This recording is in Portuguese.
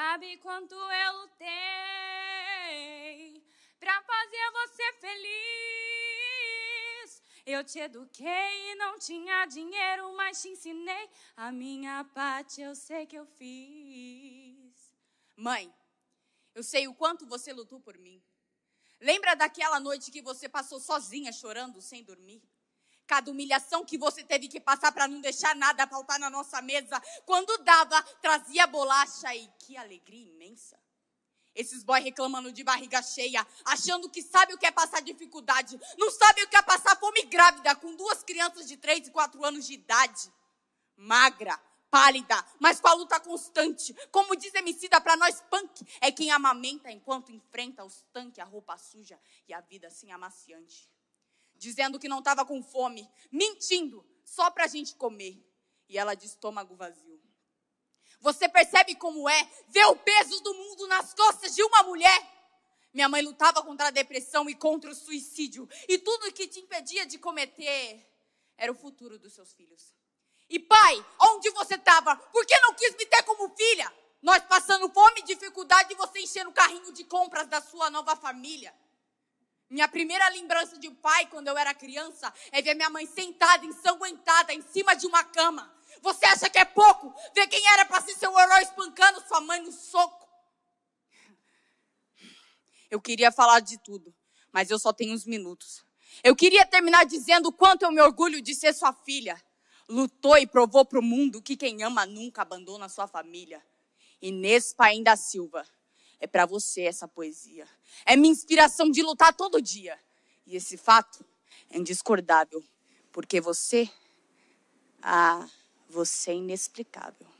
Sabe quanto eu lutei pra fazer você feliz? Eu te eduquei e não tinha dinheiro, mas te ensinei. A minha parte eu sei que eu fiz. Mãe, eu sei o quanto você lutou por mim. Lembra daquela noite que você passou sozinha chorando sem dormir? cada humilhação que você teve que passar para não deixar nada faltar na nossa mesa. Quando dava, trazia bolacha e que alegria imensa. Esses boys reclamando de barriga cheia, achando que sabe o que é passar dificuldade, não sabe o que é passar fome grávida com duas crianças de 3 e 4 anos de idade. Magra, pálida, mas com a luta constante. Como diz Emicida, para nós, punk é quem amamenta enquanto enfrenta os tanques, a roupa suja e a vida sem assim amaciante dizendo que não estava com fome, mentindo, só para a gente comer. E ela de estômago vazio. Você percebe como é ver o peso do mundo nas costas de uma mulher? Minha mãe lutava contra a depressão e contra o suicídio, e tudo que te impedia de cometer era o futuro dos seus filhos. E pai, onde você estava? Por que não quis me ter como filha? Nós passando fome e dificuldade e você enchendo o carrinho de compras da sua nova família. Minha primeira lembrança de pai quando eu era criança é ver minha mãe sentada, ensanguentada, em cima de uma cama. Você acha que é pouco? Ver quem era para ser seu herói espancando sua mãe no soco. Eu queria falar de tudo, mas eu só tenho uns minutos. Eu queria terminar dizendo o quanto eu me orgulho de ser sua filha. Lutou e provou para o mundo que quem ama nunca abandona sua família. Inês Paim da Silva. É para você essa poesia. É minha inspiração de lutar todo dia. E esse fato é indiscordável, porque você, ah, você é inexplicável.